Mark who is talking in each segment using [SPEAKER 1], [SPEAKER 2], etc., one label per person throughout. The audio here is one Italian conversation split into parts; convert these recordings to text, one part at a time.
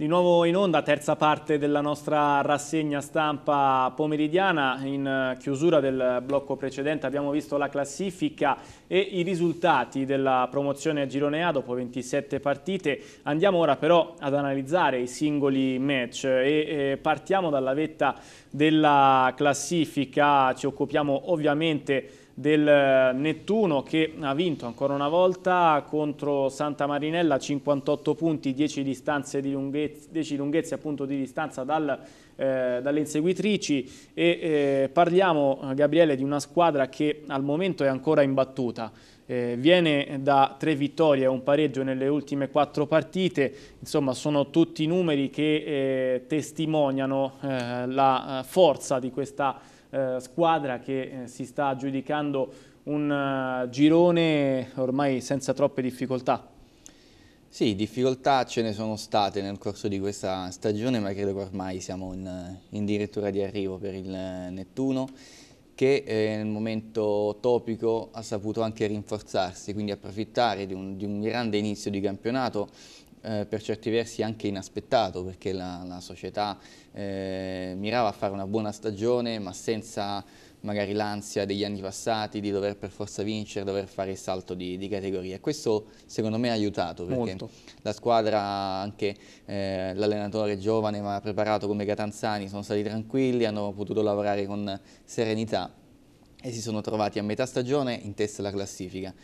[SPEAKER 1] Di nuovo in onda, terza parte della nostra rassegna stampa pomeridiana. In eh, chiusura del blocco precedente abbiamo visto la classifica e i risultati della promozione a Girone A dopo 27 partite. Andiamo ora però ad analizzare i singoli match e eh, partiamo dalla vetta della classifica. Ci occupiamo ovviamente di del Nettuno che ha vinto ancora una volta contro Santa Marinella 58 punti, 10 distanze di lunghezza, 10 lunghezze appunto di distanza dal, eh, dalle inseguitrici e eh, parliamo Gabriele di una squadra che al momento è ancora imbattuta. Eh, viene da tre vittorie e un pareggio nelle ultime quattro partite, insomma sono tutti numeri che eh, testimoniano eh, la eh, forza di questa squadra eh, squadra che eh, si sta
[SPEAKER 2] aggiudicando un eh, girone ormai senza troppe difficoltà. Sì, difficoltà ce ne sono state nel corso di questa stagione, ma credo che ormai siamo in, in dirittura di arrivo per il Nettuno, che eh, nel momento topico ha saputo anche rinforzarsi, quindi approfittare di un, di un grande inizio di campionato eh, per certi versi anche inaspettato perché la, la società eh, mirava a fare una buona stagione ma senza magari l'ansia degli anni passati di dover per forza vincere, dover fare il salto di, di categoria. Questo secondo me ha aiutato perché Molto. la squadra, anche eh, l'allenatore giovane ma preparato come Catanzani sono stati tranquilli, hanno potuto lavorare con serenità e si sono trovati a metà stagione in testa alla classifica.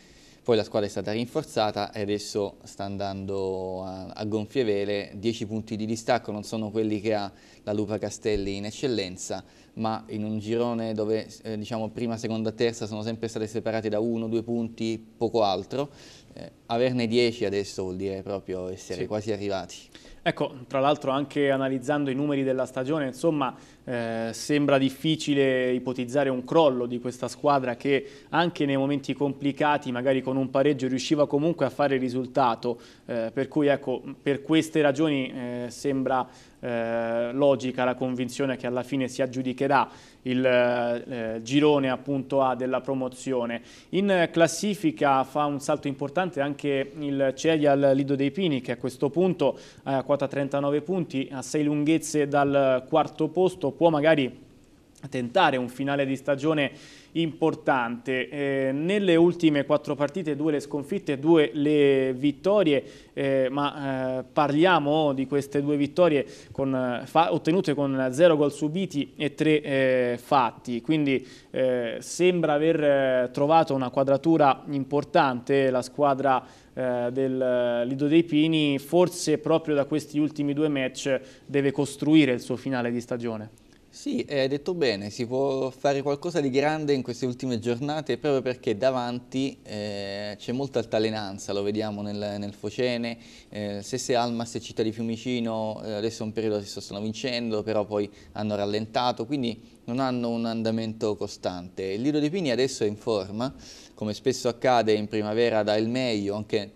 [SPEAKER 2] Poi la squadra è stata rinforzata e adesso sta andando a, a gonfie vele, 10 punti di distacco non sono quelli che ha la Lupa Castelli in eccellenza, ma in un girone dove eh, diciamo prima, seconda, terza sono sempre state separate da uno, due punti, poco altro, eh, averne 10 adesso vuol dire proprio essere sì. quasi arrivati. Ecco, tra l'altro anche analizzando i numeri della
[SPEAKER 1] stagione, insomma, eh, sembra difficile ipotizzare un crollo di questa squadra che anche nei momenti complicati, magari con un pareggio, riusciva comunque a fare il risultato, eh, per cui ecco, per queste ragioni eh, sembra eh, logica la convinzione che alla fine si aggiudicherà il eh, eh, girone appunto A della promozione. In classifica fa un salto importante anche il Celial Lido dei Pini che a questo punto eh, ha quota 39 punti, a 6 lunghezze dal quarto posto, può magari tentare un finale di stagione importante. Eh, nelle ultime quattro partite, due le sconfitte, due le vittorie, eh, ma eh, parliamo di queste due vittorie con, eh, ottenute con zero gol subiti e tre eh, fatti, quindi eh, sembra aver trovato una quadratura importante la squadra del Lido dei Pini, forse proprio da questi ultimi due match deve costruire il suo finale
[SPEAKER 2] di stagione. Sì, eh, hai detto bene, si può fare qualcosa di grande in queste ultime giornate proprio perché davanti eh, c'è molta altalenanza, lo vediamo nel, nel Focene, eh, Sesse Almas e Città di Fiumicino eh, adesso è un periodo che si stanno vincendo, però poi hanno rallentato, quindi non hanno un andamento costante. Il Lido dei Pini adesso è in forma, come spesso accade in primavera dà il meglio, anche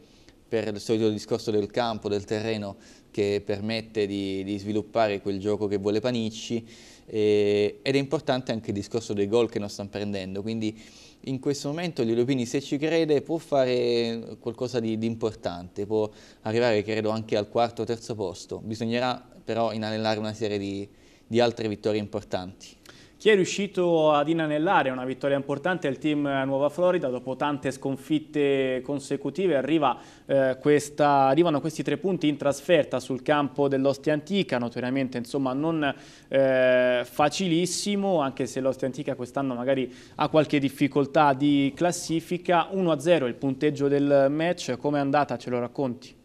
[SPEAKER 2] per il solito discorso del campo, del terreno che permette di, di sviluppare quel gioco che vuole Panicci, eh, ed è importante anche il discorso dei gol che non stanno prendendo, quindi in questo momento Lilovini se ci crede può fare qualcosa di, di importante, può arrivare credo anche al quarto o terzo posto, bisognerà però inanellare una serie di, di altre vittorie importanti. Chi è riuscito ad inanellare una vittoria importante è il
[SPEAKER 1] team eh, Nuova Florida, dopo tante sconfitte consecutive arriva, eh, questa, arrivano questi tre punti in trasferta sul campo dell'Ostia Antica, notoriamente insomma, non eh, facilissimo, anche se l'Ostia Antica quest'anno magari ha qualche difficoltà di classifica, 1-0 il punteggio del match, come è andata ce lo racconti?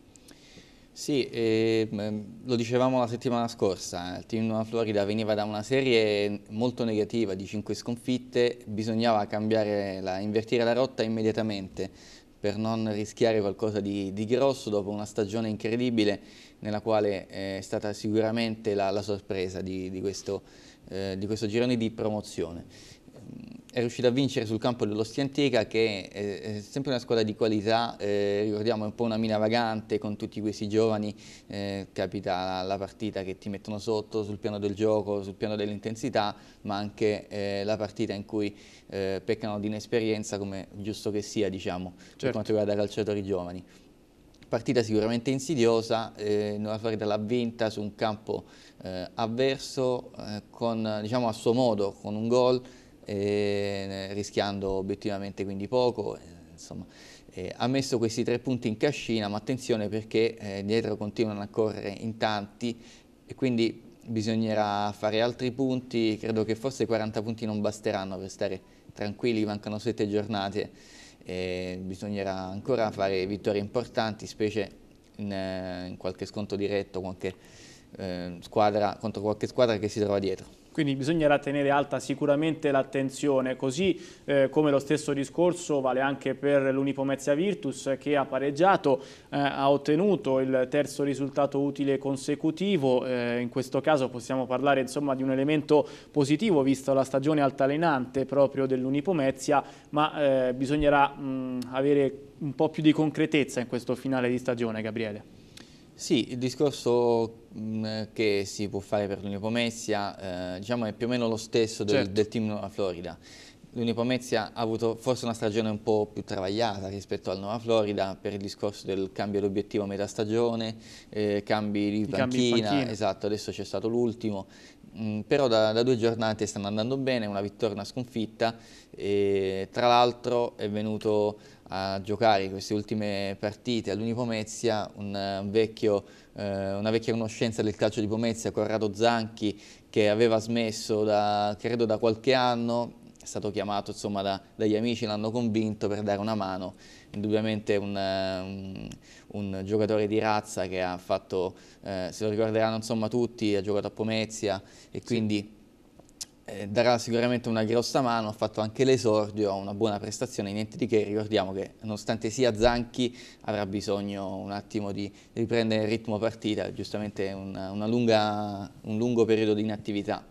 [SPEAKER 2] Sì, eh, lo dicevamo la settimana scorsa, eh, il team Nuova Florida veniva da una serie molto negativa di 5 sconfitte, bisognava cambiare, la, invertire la rotta immediatamente per non rischiare qualcosa di, di grosso dopo una stagione incredibile nella quale eh, è stata sicuramente la, la sorpresa di, di, questo, eh, di questo girone di promozione è riuscita a vincere sul campo dell'Ostia dell'Ostianteca che è sempre una squadra di qualità, eh, ricordiamo è un po' una mina vagante con tutti questi giovani, eh, capita la partita che ti mettono sotto sul piano del gioco, sul piano dell'intensità, ma anche eh, la partita in cui eh, peccano di inesperienza come giusto che sia diciamo, certo. per quanto riguarda i calciatori giovani. Partita sicuramente insidiosa, eh, Nuova Florida l'ha vinta su un campo eh, avverso eh, con, diciamo, a suo modo, con un gol eh, rischiando obiettivamente quindi poco, eh, insomma, eh, ha messo questi tre punti in cascina, ma attenzione perché eh, dietro continuano a correre in tanti e quindi bisognerà fare altri punti, credo che forse 40 punti non basteranno per stare tranquilli, mancano 7 giornate, eh, bisognerà ancora fare vittorie importanti, specie in, eh, in qualche sconto diretto, qualche, eh, squadra, contro qualche squadra che si trova dietro. Quindi bisognerà tenere alta sicuramente l'attenzione, così eh, come
[SPEAKER 1] lo stesso discorso vale anche per l'Unipomezia Virtus che ha pareggiato, eh, ha ottenuto il terzo risultato utile consecutivo, eh, in questo caso possiamo parlare insomma, di un elemento positivo vista la stagione altalenante proprio dell'Unipomezia, ma eh, bisognerà mh, avere un po' più di concretezza in questo finale di stagione,
[SPEAKER 2] Gabriele. Sì, il discorso mh, mm, che si può fare per l'Unipomezia eh, diciamo è più o meno lo stesso del, certo. del team Nuova Florida. L'Unipomezia ha avuto forse una stagione un po' più travagliata rispetto al Nuova Florida per il discorso del cambio d'obiettivo a metà stagione, eh, cambi di panchina, panchina, esatto, adesso c'è stato l'ultimo, Mm, però da, da, due giornate stanno andando bene, una vittoria e una sconfitta, e, tra l'altro è venuto a giocare queste ultime partite all'Unipomezia, un eh, eh, una vecchia conoscenza del calcio di Pomezia, Corrado Zanchi, che aveva smesso da, credo da qualche anno, è stato chiamato insomma, da, dagli amici, l'hanno convinto per dare una mano, indubbiamente un, eh, un, un giocatore di razza che ha fatto, eh, se lo ricorderanno insomma, tutti, ha giocato a Pomezia e quindi... Sì eh, darà sicuramente una grossa mano, ha fatto anche l'esordio, ha una buona prestazione, niente di che, ricordiamo che nonostante sia Zanchi avrà bisogno un attimo di riprendere il ritmo partita, giustamente una, una lunga, un lungo periodo di inattività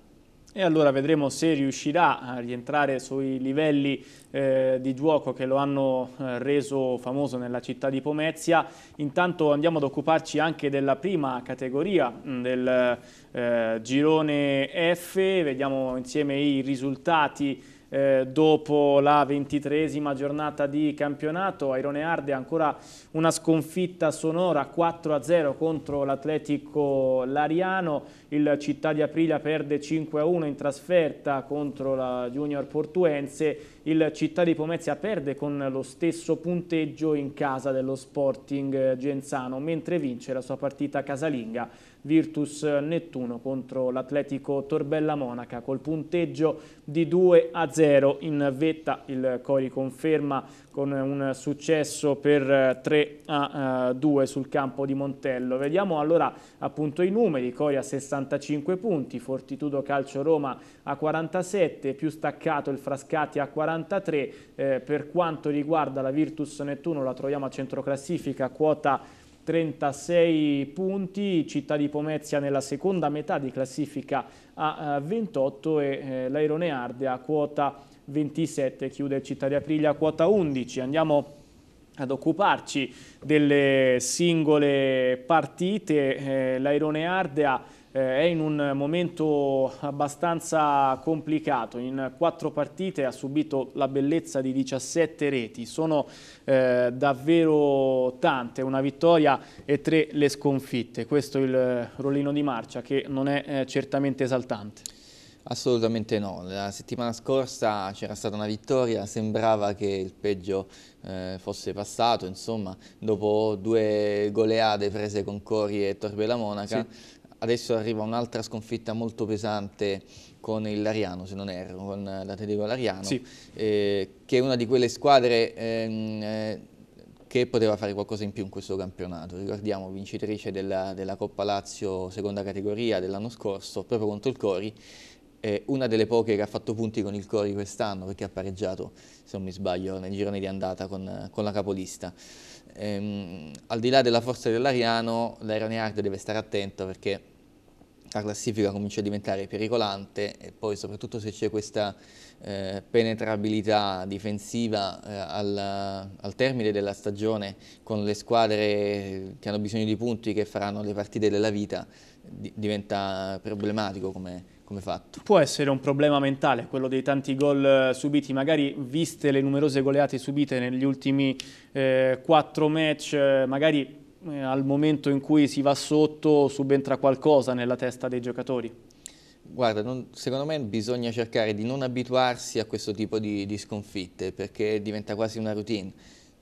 [SPEAKER 1] e allora vedremo se riuscirà a rientrare sui livelli eh, di gioco che lo hanno eh, reso famoso nella città di Pomezia. Intanto andiamo ad occuparci anche della prima categoria mm, del eh, girone F, vediamo insieme i risultati eh, dopo la ventitresima giornata di campionato. Airone Arde ancora una sconfitta sonora 4-0 contro l'Atletico Lariano, il Città di Aprilia perde 5-1 in trasferta contro la Junior Portuense, il Città di Pomezia perde con lo stesso punteggio in casa dello Sporting eh, Genzano, mentre vince la sua partita casalinga Virtus Nettuno contro l'Atletico Torbella Monaca col punteggio di 2 a 0 in vetta il Cori conferma con un successo per 3 eh, a 2 eh, sul campo di Montello vediamo allora appunto i numeri Cori a 65 punti Fortitudo Calcio Roma a 47 più staccato il Frascati a 43 eh, per quanto riguarda la Virtus Nettuno la troviamo a centroclassifica quota 36 punti, Città di Pomezia nella seconda metà di classifica a 28 eh, e eh, l'Airone Arde a quota 27, chiude Città di Aprilia a quota 11. Andiamo ad occuparci delle singole partite, eh, l'Airone Ardea eh, è in un momento abbastanza complicato, in quattro partite ha subito la bellezza di 17 reti, sono eh, davvero tante, una vittoria
[SPEAKER 2] e tre le sconfitte, questo è il rollino di marcia che non è eh, certamente esaltante. Assolutamente no, la settimana scorsa c'era stata una vittoria, sembrava che il peggio eh, fosse passato, insomma, dopo due goleade prese con Cori e Torbe Monaca, sì adesso arriva un'altra sconfitta molto pesante con il Lariano, se non erro, con l'Atletico Lariano, sì. eh, che è una di quelle squadre ehm, eh, che poteva fare qualcosa in più in questo campionato. Ricordiamo vincitrice della, della Coppa Lazio seconda categoria dell'anno scorso, proprio contro il Cori, eh, una delle poche che ha fatto punti con il Cori quest'anno, perché ha pareggiato, se non mi sbaglio, nel girone di andata con, con la capolista. Ehm, al di là della forza dell'Ariano, l'Aeroneard deve stare attento perché la classifica comincia a diventare pericolante e poi soprattutto se c'è questa eh, penetrabilità difensiva eh, al, al, termine della stagione con le squadre che hanno bisogno di punti che faranno le partite della vita di, diventa problematico come, come fatto.
[SPEAKER 1] Può essere un problema mentale quello dei tanti gol eh, subiti, magari viste le numerose goleate subite negli ultimi eh, quattro match, eh, magari eh,
[SPEAKER 2] al momento in cui si va sotto subentra qualcosa nella testa dei giocatori? Guarda, non, secondo me bisogna cercare di non abituarsi a questo tipo di, di sconfitte perché diventa quasi una routine.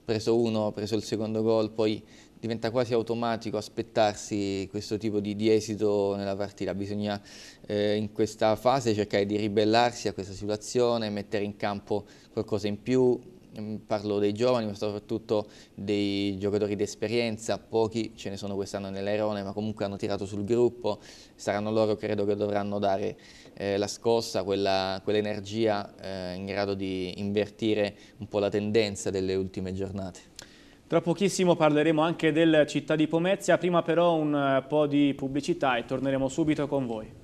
[SPEAKER 2] Preso uno, preso il secondo gol, poi diventa quasi automatico aspettarsi questo tipo di, di esito nella partita, bisogna eh, in questa fase cercare di ribellarsi a questa situazione, mettere in campo qualcosa in più, Ehm, parlo dei giovani, ma soprattutto dei giocatori d'esperienza, pochi ce ne sono quest'anno nell'Airone, ma comunque hanno tirato sul gruppo, saranno loro credo che dovranno dare eh, la scossa, quell'energia quell eh, in grado di invertire un po' la tendenza delle ultime giornate. Tra pochissimo parleremo anche del Città
[SPEAKER 1] di Pomezia, prima però un eh, po' di pubblicità e torneremo subito con voi.